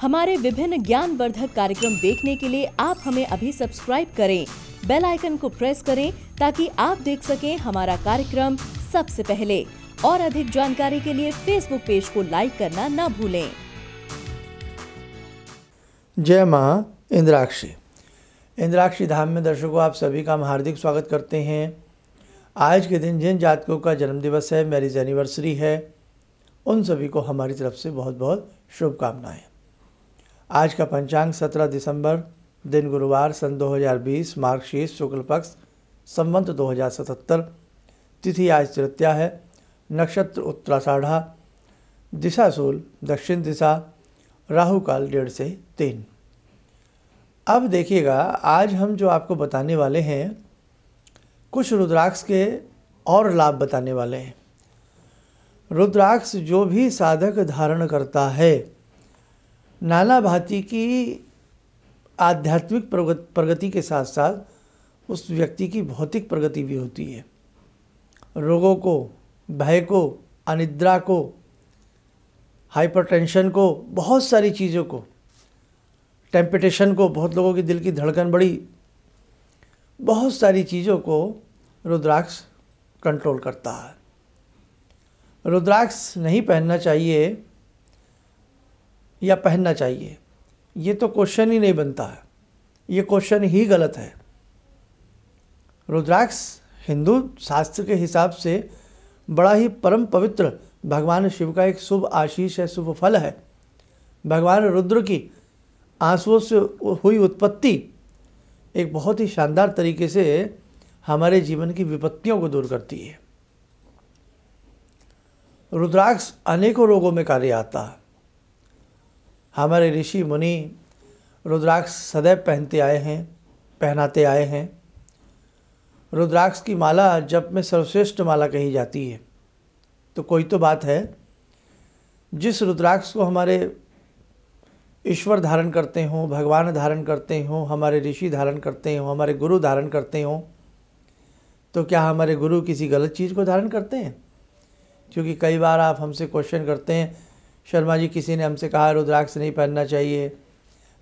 हमारे विभिन्न ज्ञान वर्धक कार्यक्रम देखने के लिए आप हमें अभी सब्सक्राइब करें बेल आइकन को प्रेस करें ताकि आप देख सकें हमारा कार्यक्रम सबसे पहले और अधिक जानकारी के लिए फेसबुक पेज को लाइक करना न भूलें जय माँ इंद्राक्षी इंद्राक्षी धाम में दर्शकों आप सभी का हम हार्दिक स्वागत करते हैं आज के दिन जिन जातकों का जन्मदिवस है मैरिज एनिवर्सरी है उन सभी को हमारी तरफ से बहुत बहुत शुभकामनाएं आज का पंचांग 17 दिसंबर दिन गुरुवार सन 2020 मार्कशीट शुक्ल पक्ष संवंत 2077 तिथि आज तृतीया है नक्षत्र उत्तराषाढ़ा दिशा सूल दक्षिण दिशा राहु काल डेढ़ से तीन अब देखिएगा आज हम जो आपको बताने वाले हैं कुछ रुद्राक्ष के और लाभ बताने वाले हैं रुद्राक्ष जो भी साधक धारण करता है नाना भांति की आध्यात्मिक प्रगति के साथ साथ उस व्यक्ति की भौतिक प्रगति भी होती है रोगों को भय को अनिद्रा को हाइपरटेंशन को बहुत सारी चीज़ों को टेम्पटेशन को बहुत लोगों के दिल की धड़कन बढ़ी बहुत सारी चीज़ों को रुद्राक्ष कंट्रोल करता है रुद्राक्ष नहीं पहनना चाहिए या पहनना चाहिए ये तो क्वेश्चन ही नहीं बनता है ये क्वेश्चन ही गलत है रुद्राक्ष हिंदू शास्त्र के हिसाब से बड़ा ही परम पवित्र भगवान शिव का एक शुभ आशीष है शुभ फल है भगवान रुद्र की आंसुओं से हुई उत्पत्ति एक बहुत ही शानदार तरीके से हमारे जीवन की विपत्तियों को दूर करती है रुद्राक्ष अनेकों रोगों में कार्य आता है हमारे ऋषि मुनि रुद्राक्ष सदैव पहनते आए हैं पहनाते आए हैं रुद्राक्ष की माला जप में सर्वश्रेष्ठ माला कही जाती है तो कोई तो बात है जिस रुद्राक्ष को हमारे ईश्वर धारण करते हों भगवान धारण करते हों हमारे ऋषि धारण करते हों हमारे गुरु धारण करते हों तो क्या हमारे गुरु किसी गलत चीज़ को धारण करते हैं क्योंकि कई बार आप हमसे क्वेश्चन करते हैं शर्मा जी किसी ने हमसे कहा रुद्राक्ष नहीं पहनना चाहिए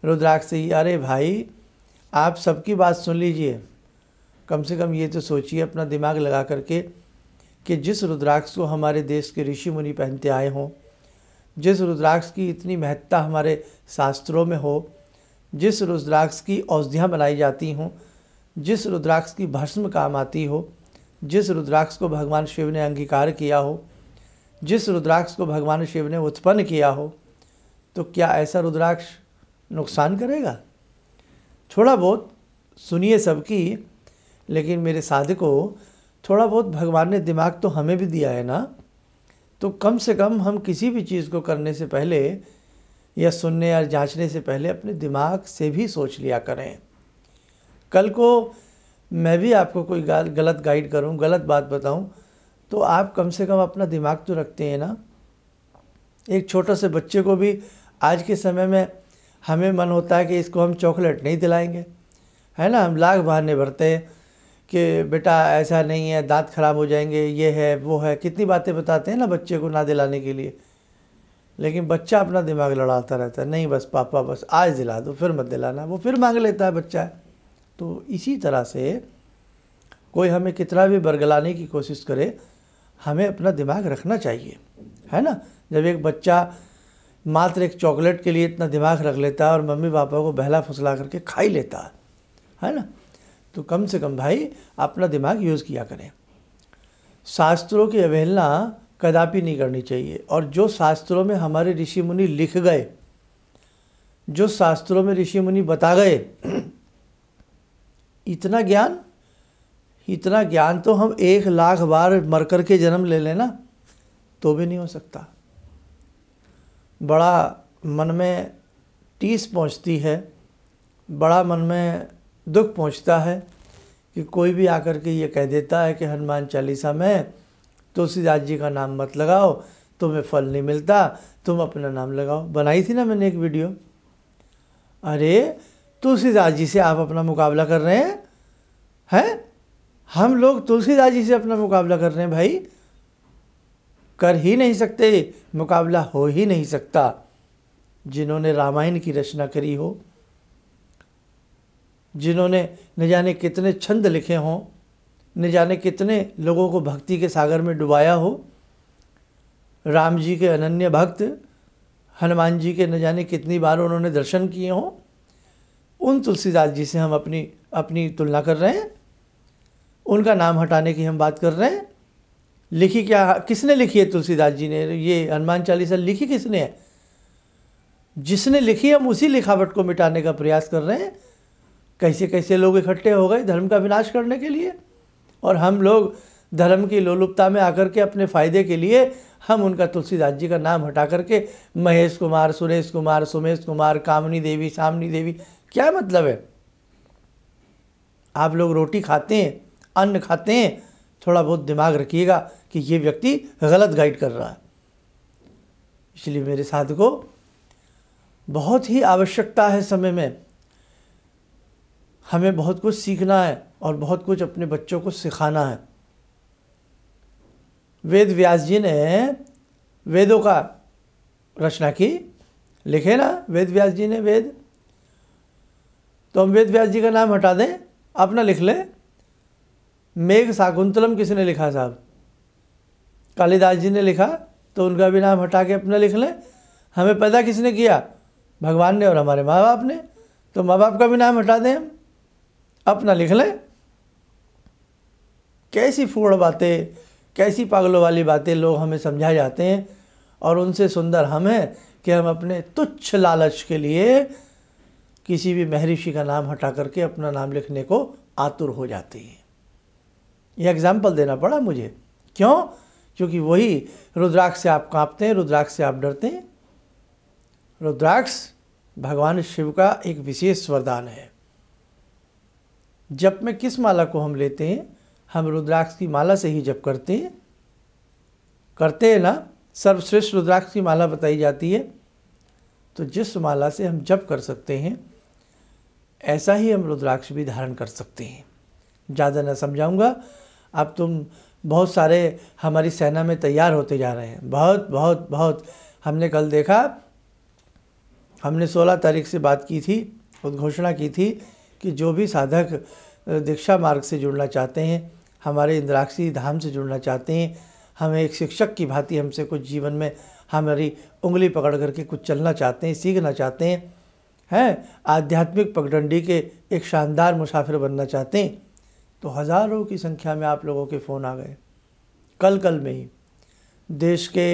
रुद्राक्ष ही अरे भाई आप सबकी बात सुन लीजिए कम से कम ये तो सोचिए अपना दिमाग लगा करके कि जिस रुद्राक्ष को हमारे देश के ऋषि मुनि पहनते आए हों जिस रुद्राक्ष की इतनी महत्ता हमारे शास्त्रों में हो जिस रुद्राक्ष की औषधियाँ बनाई जाती हों जिस रुद्राक्ष की भस्म काम आती हो जिस रुद्राक्ष को भगवान शिव ने अंगीकार किया हो जिस रुद्राक्ष को भगवान शिव ने उत्पन्न किया हो तो क्या ऐसा रुद्राक्ष नुकसान करेगा थोड़ा बहुत सुनिए सबकी लेकिन मेरे साधकों थोड़ा बहुत भगवान ने दिमाग तो हमें भी दिया है ना तो कम से कम हम किसी भी चीज़ को करने से पहले या सुनने या जांचने से पहले अपने दिमाग से भी सोच लिया करें कल को मैं भी आपको कोई गलत गाइड करूँ गलत बात बताऊँ तो आप कम से कम अपना दिमाग तो रखते हैं ना एक छोटे से बच्चे को भी आज के समय में हमें मन होता है कि इसको हम चॉकलेट नहीं दिलाएंगे है ना हम लाख बहाने भरते हैं कि बेटा ऐसा नहीं है दांत खराब हो जाएंगे ये है वो है कितनी बातें बताते हैं ना बच्चे को ना दिलाने के लिए लेकिन बच्चा अपना दिमाग लड़ाता रहता है नहीं बस पापा बस आज दिला दो फिर मत दिलाना वो फिर मांग लेता है बच्चा तो इसी तरह से कोई हमें कितना भी बरगलाने की कोशिश करे हमें अपना दिमाग रखना चाहिए है ना जब एक बच्चा मात्र एक चॉकलेट के लिए इतना दिमाग रख लेता है और मम्मी पापा को बहला फुसला करके खा ही लेता है है ना तो कम से कम भाई अपना दिमाग यूज़ किया करें शास्त्रों की अवहेलना कदापि नहीं करनी चाहिए और जो शास्त्रों में हमारे ऋषि मुनि लिख गए जो शास्त्रों में ऋषि मुनि बता गए इतना ज्ञान इतना ज्ञान तो हम एक लाख बार मर कर के जन्म ले लेना तो भी नहीं हो सकता बड़ा मन में टीस पहुंचती है बड़ा मन में दुख पहुंचता है कि कोई भी आकर के ये कह देता है कि हनुमान चालीसा में तुलसीदास जी का नाम मत लगाओ तुम्हें फल नहीं मिलता तुम अपना नाम लगाओ बनाई थी ना मैंने एक वीडियो अरे तुलसीदास जी से आप अपना मुकाबला कर रहे हैं हैं हम लोग तुलसीदास जी से अपना मुकाबला कर रहे हैं भाई कर ही नहीं सकते मुकाबला हो ही नहीं सकता जिन्होंने रामायण की रचना करी हो जिन्होंने न जाने कितने छंद लिखे हों न जाने कितने लोगों को भक्ति के सागर में डुबाया हो राम जी के अनन्य भक्त हनुमान जी के न जाने कितनी बार उन्होंने दर्शन किए हों उन तुलसीदास जी से हम अपनी अपनी तुलना कर रहे हैं उनका नाम हटाने की हम बात कर रहे हैं लिखी क्या किसने लिखी है तुलसीदास जी ने ये हनुमान चालीसा लिखी किसने है जिसने लिखी हम उसी लिखावट को मिटाने का प्रयास कर रहे हैं कैसे कैसे लोग इकट्ठे हो गए धर्म का विनाश करने के लिए और हम लोग धर्म की लोलुपता में आकर के अपने फ़ायदे के लिए हम उनका तुलसीदास जी का नाम हटा करके महेश कुमार सुरेश कुमार सुमेश कुमार कामनी देवी सामनी देवी क्या मतलब है आप लोग रोटी खाते हैं अन्न खाते हैं थोड़ा बहुत दिमाग रखिएगा कि ये व्यक्ति गलत गाइड कर रहा है इसलिए मेरे साथ को बहुत ही आवश्यकता है समय में हमें बहुत कुछ सीखना है और बहुत कुछ अपने बच्चों को सिखाना है वेद व्यास जी ने वेदों का रचना की लिखे ना वेद व्यास जी ने वेद तो हम वेद व्यास जी का नाम हटा दें अपना लिख लें मेघ शाकुंतलम किसने लिखा साहब कालिदास जी ने लिखा तो उनका भी नाम हटा के अपना लिख लें हमें पैदा किसने किया भगवान ने और हमारे माँ बाप ने तो माँ बाप का भी नाम हटा दें हम अपना लिख लें कैसी फूड़ बातें कैसी पागलों वाली बातें लोग हमें समझाए जाते हैं और उनसे सुंदर हम हैं कि हम अपने तुच्छ लालच के लिए किसी भी महर्षि का नाम हटा करके अपना नाम लिखने को आतुर हो जाते हैं यह एग्ज़ाम्पल देना पड़ा मुझे क्यों क्योंकि वही रुद्राक्ष से आप कांपते हैं रुद्राक्ष से आप डरते हैं रुद्राक्ष भगवान शिव का एक विशेष वरदान है जप में किस माला को हम लेते हैं हम रुद्राक्ष की माला से ही जप करते हैं करते हैं ना सर्वश्रेष्ठ रुद्राक्ष की माला बताई जाती है तो जिस माला से हम जप कर सकते हैं ऐसा ही हम रुद्राक्ष भी धारण कर सकते हैं ज़्यादा ना समझाऊंगा अब तुम बहुत सारे हमारी सेना में तैयार होते जा रहे हैं बहुत बहुत बहुत हमने कल देखा हमने 16 तारीख से बात की थी उद्घोषणा की थी कि जो भी साधक दीक्षा मार्ग से जुड़ना चाहते हैं हमारे इंद्राक्षी धाम से जुड़ना चाहते हैं हमें एक शिक्षक की भांति हमसे कुछ जीवन में हमारी उंगली पकड़ करके कुछ चलना चाहते हैं सीखना चाहते हैं हैं आध्यात्मिक पगडंडी के एक शानदार मुसाफिर बनना चाहते हैं तो हज़ारों की संख्या में आप लोगों के फ़ोन आ गए कल कल में ही देश के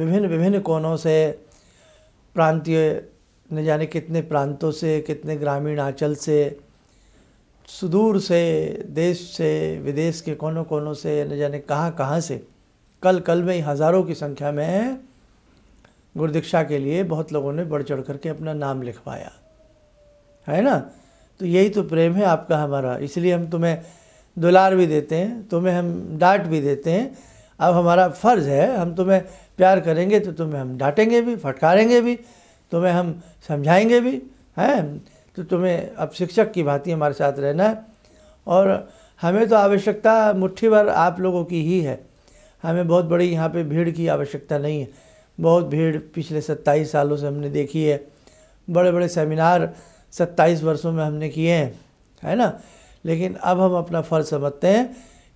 विभिन्न विभिन्न कोनों से प्रांतीय न जाने कितने प्रांतों से कितने ग्रामीण आंचल से सुदूर से देश से विदेश के कोनों कोनों से न जाने कहाँ कहाँ से कल कल में ही हज़ारों की संख्या में गुरुदीक्षा के लिए बहुत लोगों ने बढ़ चढ़ करके अपना नाम लिखवाया है ना तो यही तो प्रेम है आपका हमारा इसलिए हम तुम्हें दुलार भी देते हैं तुम्हें हम डांट भी देते हैं अब हमारा फ़र्ज़ है हम तुम्हें प्यार करेंगे तो तुम्हें हम डांटेंगे भी फटकारेंगे भी तुम्हें हम समझाएंगे भी हैं तो तुम्हें अब शिक्षक की भांति हमारे साथ रहना है और हमें तो आवश्यकता मुट्ठी भर आप लोगों की ही है हमें बहुत बड़ी यहाँ पे भीड़ की आवश्यकता नहीं है बहुत भीड़ पिछले सत्ताईस सालों से हमने देखी है बड़े बड़े सेमिनार सत्ताईस वर्षों में हमने किए हैं है ना लेकिन अब हम अपना फ़र्ज समझते हैं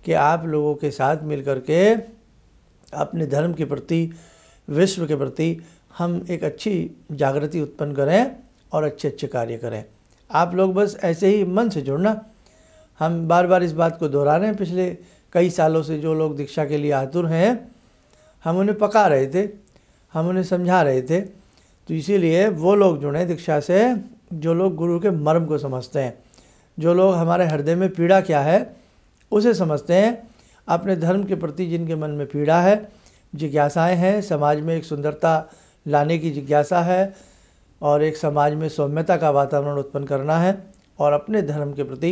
कि आप लोगों के साथ मिल कर के अपने धर्म के प्रति विश्व के प्रति हम एक अच्छी जागृति उत्पन्न करें और अच्छे अच्छे कार्य करें आप लोग बस ऐसे ही मन से जुड़ना हम बार बार इस बात को दोहरा रहे हैं पिछले कई सालों से जो लोग दीक्षा के लिए आतुर हैं हम उन्हें पका रहे थे हम उन्हें समझा रहे थे तो इसीलिए वो लोग जुड़े दीक्षा से जो लोग गुरु के मर्म को समझते हैं जो लोग हमारे हृदय में पीड़ा क्या है उसे समझते हैं अपने धर्म के प्रति जिनके मन में पीड़ा है जिज्ञासाएँ हैं समाज में एक सुंदरता लाने की जिज्ञासा है और एक समाज में सौम्यता का वातावरण उत्पन्न करना है और अपने धर्म के प्रति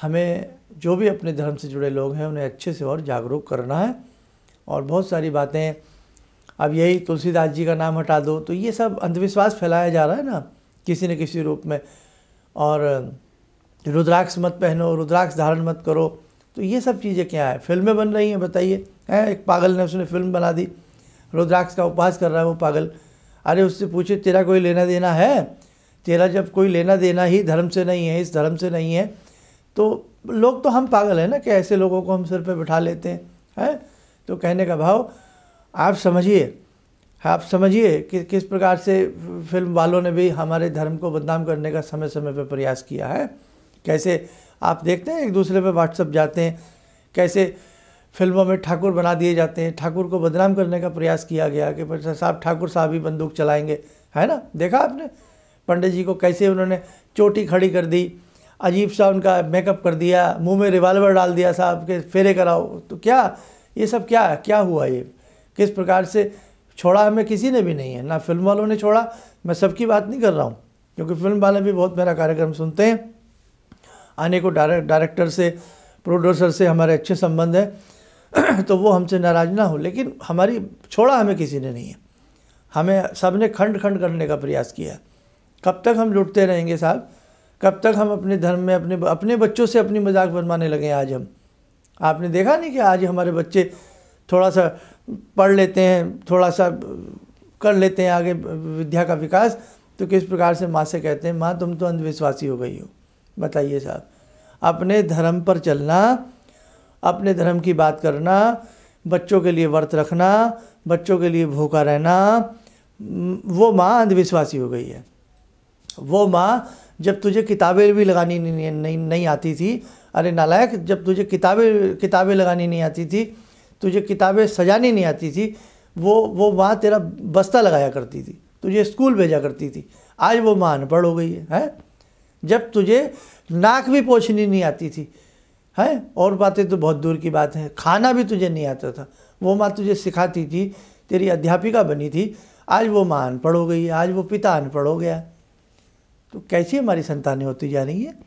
हमें जो भी अपने धर्म से जुड़े लोग हैं उन्हें अच्छे से और जागरूक करना है और बहुत सारी बातें अब यही तुलसीदास जी का नाम हटा दो तो ये सब अंधविश्वास फैलाया जा रहा है ना किसी न किसी रूप में और रुद्राक्ष मत पहनो रुद्राक्ष धारण मत करो तो ये सब चीज़ें क्या है फिल्में बन रही हैं बताइए हैं एक पागल ने उसने फिल्म बना दी रुद्राक्ष का उपवास कर रहा है वो पागल अरे उससे पूछे तेरा कोई लेना देना है तेरा जब कोई लेना देना ही धर्म से नहीं है इस धर्म से नहीं है तो लोग तो हम पागल हैं ना कि ऐसे लोगों को हम सिर पर बिठा लेते हैं है? तो कहने का भाव आप समझिए आप समझिए कि किस प्रकार से फिल्म वालों ने भी हमारे धर्म को बदनाम करने का समय समय पर प्रयास किया है कैसे आप देखते हैं एक दूसरे पर व्हाट्सअप जाते हैं कैसे फिल्मों में ठाकुर बना दिए जाते हैं ठाकुर को बदनाम करने का प्रयास किया गया कि साहब ठाकुर साहब ही बंदूक चलाएंगे है ना देखा आपने पंडित जी को कैसे उन्होंने चोटी खड़ी कर दी अजीब सा उनका मेकअप कर दिया मुंह में रिवाल्वर डाल दिया साहब के फेरे कराओ तो क्या ये सब क्या क्या हुआ ये किस प्रकार से छोड़ा हमें किसी ने भी नहीं है ना फिल्म वालों ने छोड़ा मैं सबकी बात नहीं कर रहा हूँ क्योंकि फिल्म वाले भी बहुत मेरा कार्यक्रम सुनते हैं को डायरेक्ट डायरेक्टर से प्रोड्यूसर से हमारे अच्छे संबंध हैं तो वो हमसे नाराज ना हो लेकिन हमारी छोड़ा हमें किसी ने नहीं है हमें सब ने खंड खंड करने का प्रयास किया कब तक हम लुटते रहेंगे साहब कब तक हम अपने धर्म में अपने अपने बच्चों से अपनी मजाक बनवाने लगे आज हम आपने देखा नहीं कि आज हमारे बच्चे थोड़ा सा पढ़ लेते हैं थोड़ा सा कर लेते हैं आगे विद्या का विकास तो किस प्रकार से माँ से कहते हैं माँ तुम तो अंधविश्वासी हो गई हो बताइए साहब अपने धर्म पर चलना अपने धर्म की बात करना बच्चों के लिए व्रत रखना बच्चों के लिए भूखा रहना वो माँ अंधविश्वासी हो गई है वो माँ जब तुझे किताबें भी लगानी नहीं नहीं, नहीं आती थी अरे नालायक जब तुझे किताबें किताबें लगानी नहीं आती थी तुझे किताबें सजानी नहीं आती थी वो वो माँ तेरा बस्ता लगाया करती थी तुझे स्कूल भेजा करती थी आज वो माँ अनपढ़ हो गई है हैं जब तुझे नाक भी पोछनी नहीं आती थी है और बातें तो बहुत दूर की बात है खाना भी तुझे नहीं आता था वो माँ तुझे सिखाती थी तेरी अध्यापिका बनी थी आज वो माँ अनपढ़ हो गई आज वो पिता अनपढ़ हो गया तो कैसी हमारी संतानें होती जा रही हैं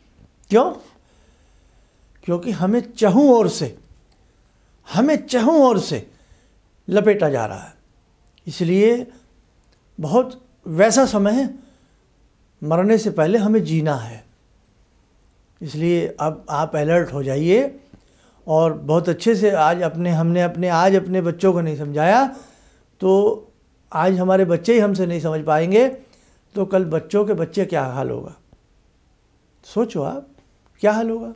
क्यों क्योंकि हमें चहूँ और से हमें चहों ओर से लपेटा जा रहा है इसलिए बहुत वैसा समय है मरने से पहले हमें जीना है इसलिए अब आप अलर्ट हो जाइए और बहुत अच्छे से आज अपने हमने अपने आज अपने बच्चों को नहीं समझाया तो आज हमारे बच्चे ही हमसे नहीं समझ पाएंगे तो कल बच्चों के बच्चे क्या हाल होगा सोचो आप क्या हाल होगा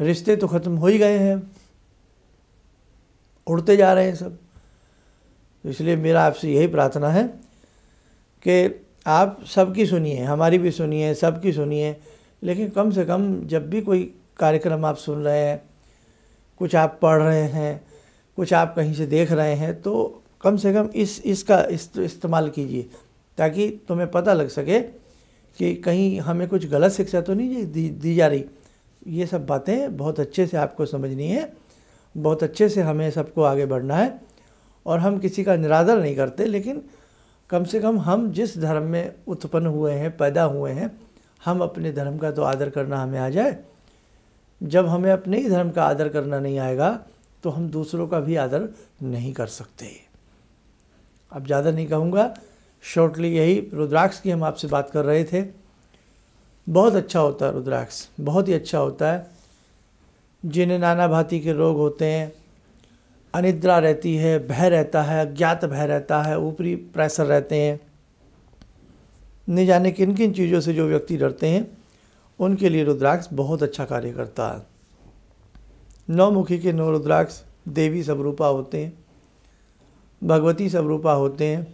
रिश्ते तो ख़त्म हो ही गए हैं उड़ते जा रहे हैं सब तो इसलिए मेरा आपसे यही प्रार्थना है कि आप सबकी सुनिए हमारी भी सुनिए सबकी सुनिए लेकिन कम से कम जब भी कोई कार्यक्रम आप सुन रहे हैं कुछ आप पढ़ रहे हैं कुछ आप कहीं से देख रहे हैं तो कम से कम इस इसका इस, इस्तेमाल कीजिए ताकि तुम्हें पता लग सके कि कहीं हमें कुछ गलत शिक्षा तो नहीं दी, दी जा रही ये सब बातें बहुत अच्छे से आपको समझनी है बहुत अच्छे से हमें सबको आगे बढ़ना है और हम किसी का निरादर नहीं करते लेकिन कम से कम हम जिस धर्म में उत्पन्न हुए हैं पैदा हुए हैं हम अपने धर्म का तो आदर करना हमें आ जाए जब हमें अपने ही धर्म का आदर करना नहीं आएगा तो हम दूसरों का भी आदर नहीं कर सकते अब ज़्यादा नहीं कहूँगा शॉर्टली यही रुद्राक्ष की हम आपसे बात कर रहे थे बहुत अच्छा होता है रुद्राक्ष बहुत ही अच्छा होता है जिन्हें नाना भांति के रोग होते हैं अनिद्रा रहती है भय रहता है अज्ञात भय रहता है ऊपरी प्रेशर रहते हैं न जाने किन किन चीज़ों से जो व्यक्ति डरते हैं उनके लिए रुद्राक्ष बहुत अच्छा कार्य करता है नौमुखी के नौ रुद्राक्ष देवी स्वरूपा होते हैं भगवती स्वरूपा होते हैं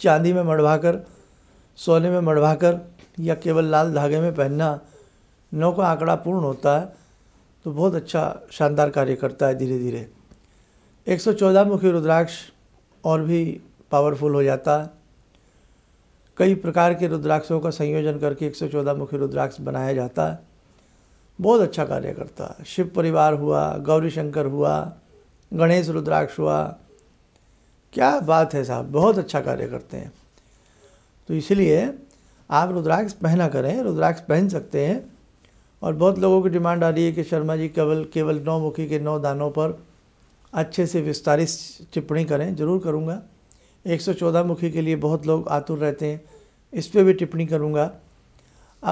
चांदी में मढ़वाकर सोने में मढ़वाकर या केवल लाल धागे में पहनना नौ का आंकड़ा पूर्ण होता है तो बहुत अच्छा शानदार कार्य करता है धीरे धीरे 114 मुखी रुद्राक्ष और भी पावरफुल हो जाता है कई प्रकार के रुद्राक्षों का संयोजन करके 114 मुखी रुद्राक्ष बनाया जाता है बहुत अच्छा कार्य करता है शिव परिवार हुआ गौरी शंकर हुआ गणेश रुद्राक्ष हुआ क्या बात है साहब बहुत अच्छा कार्य करते हैं तो इसलिए आप रुद्राक्ष पहना करें रुद्राक्ष पहन सकते हैं और बहुत लोगों की डिमांड आ रही है कि शर्मा जी केवल केवल नौ मुखी के नौ दानों पर अच्छे से विस्तारित टिप्पणी करें ज़रूर करूँगा 114 मुखी के लिए बहुत लोग आतुर रहते हैं इस पर भी टिप्पणी करूँगा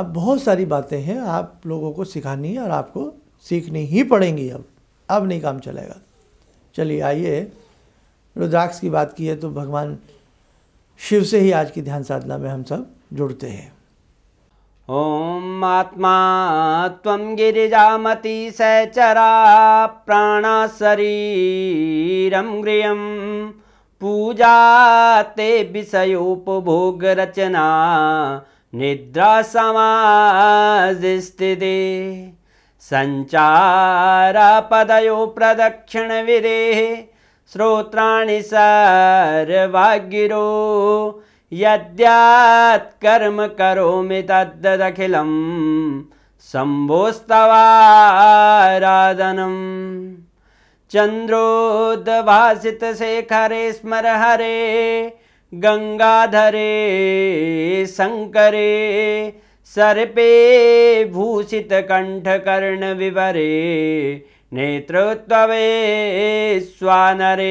अब बहुत सारी बातें हैं आप लोगों को सिखानी है और आपको सीखनी ही पड़ेंगी अब अब नहीं काम चलेगा चलिए आइए रुद्राक्ष की बात की है तो भगवान शिव से ही आज की ध्यान साधना में हम सब जुड़ते हैं ॐ आत्मा त्वं गिरिजामती सचरा प्राणाशरीरं गृहं पूजा ते विषयोपभोगरचना निद्रासमासिस्थिति सञ्चारपदयो प्रदक्षिणविदेः श्रोत्राणि सर्वागिरो कर्म करोमि तद्दखिलं शम्भोस्तवाराधनं चन्द्रोद्भासितशेखरे स्मर हरे गङ्गाधरे शङ्करे सर्पे भूषितकण्ठकर्णविवरे नेत्रोद्वे स्वानरे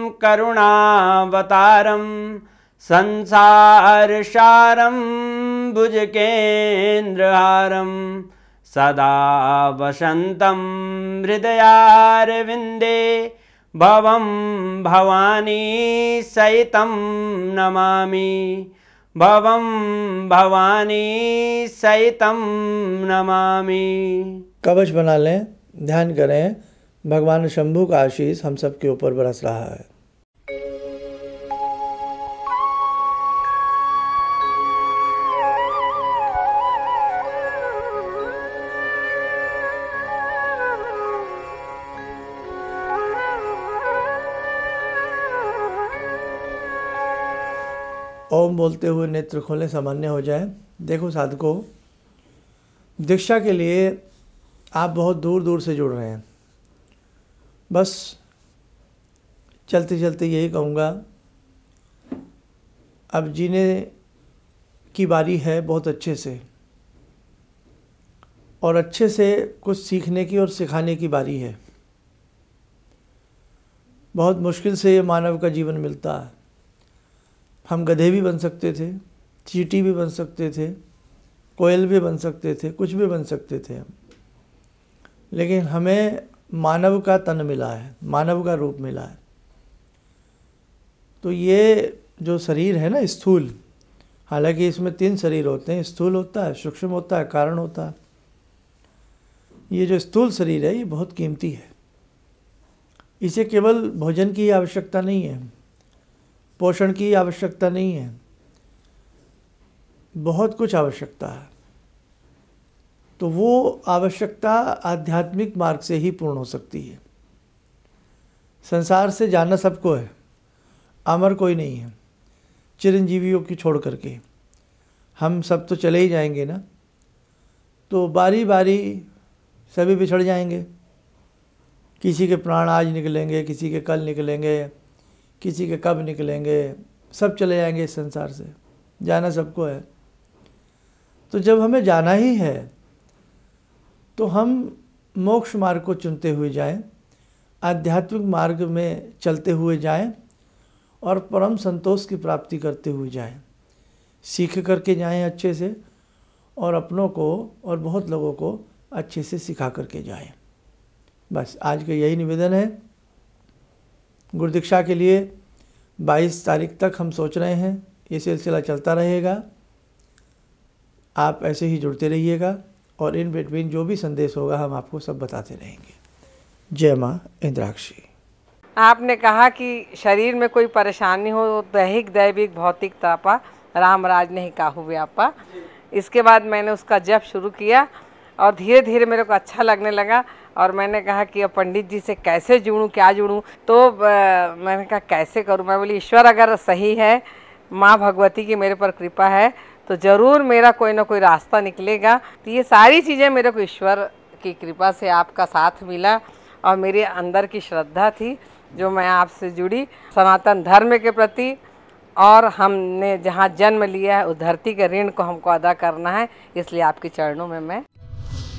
करुणावतारम सारम भुज केन्द्रहारम सदा वसन्तं हृदयारविंदे भव भवानी सहित नमा भव भवानी सहित नमा कवच बना लें ध्यान करें भगवान शंभु का आशीष हम सब के ऊपर बरस रहा है बोलते हुए नेत्र खोलें सामान्य हो जाए देखो साधको दीक्षा के लिए आप बहुत दूर दूर से जुड़ रहे हैं बस चलते चलते यही कहूँगा अब जीने की बारी है बहुत अच्छे से और अच्छे से कुछ सीखने की और सिखाने की बारी है बहुत मुश्किल से ये मानव का जीवन मिलता है हम गधे भी बन सकते थे चीटी भी बन सकते थे कोयल भी बन सकते थे कुछ भी बन सकते थे हम लेकिन हमें मानव का तन मिला है मानव का रूप मिला है तो ये जो शरीर है ना स्थूल हालांकि इसमें तीन शरीर होते हैं स्थूल होता है सूक्ष्म होता है कारण होता है ये जो स्थूल शरीर है ये बहुत कीमती है इसे केवल भोजन की आवश्यकता नहीं है पोषण की आवश्यकता नहीं है बहुत कुछ आवश्यकता है तो वो आवश्यकता आध्यात्मिक मार्ग से ही पूर्ण हो सकती है संसार से जाना सबको है अमर कोई नहीं है चिरंजीवियों की छोड़ करके हम सब तो चले ही जाएंगे ना तो बारी बारी सभी बिछड़ जाएंगे किसी के प्राण आज निकलेंगे किसी के कल निकलेंगे किसी के कब निकलेंगे सब चले जाएंगे इस संसार से जाना सबको है तो जब हमें जाना ही है तो हम मोक्ष मार्ग को चुनते हुए जाएं आध्यात्मिक मार्ग में चलते हुए जाएं और परम संतोष की प्राप्ति करते हुए जाएं सीख करके जाएं अच्छे से और अपनों को और बहुत लोगों को अच्छे से सिखा करके जाएं बस आज का यही निवेदन है गुरुदीक्षा के लिए 22 तारीख तक हम सोच रहे हैं ये सिलसिला चलता रहेगा आप ऐसे ही जुड़ते रहिएगा और इन बिटवीन जो भी संदेश होगा हम आपको सब बताते रहेंगे जय माँ इंद्राक्षी आपने कहा कि शरीर में कोई परेशानी हो तो दैहिक दैविक भौतिक तापा राम राज नहीं काहू व्यापा इसके बाद मैंने उसका जप शुरू किया और धीरे धीरे मेरे को अच्छा लगने लगा और मैंने कहा कि अब पंडित जी से कैसे जुड़ूँ क्या जुड़ूँ तो मैंने कहा कैसे करूँ मैं बोली ईश्वर अगर सही है माँ भगवती की मेरे पर कृपा है तो ज़रूर मेरा कोई ना कोई रास्ता निकलेगा तो ये सारी चीज़ें मेरे को ईश्वर की कृपा से आपका साथ मिला और मेरे अंदर की श्रद्धा थी जो मैं आपसे जुड़ी सनातन धर्म के प्रति और हमने जहाँ जन्म लिया है उस धरती के ऋण को हमको अदा करना है इसलिए आपके चरणों में मैं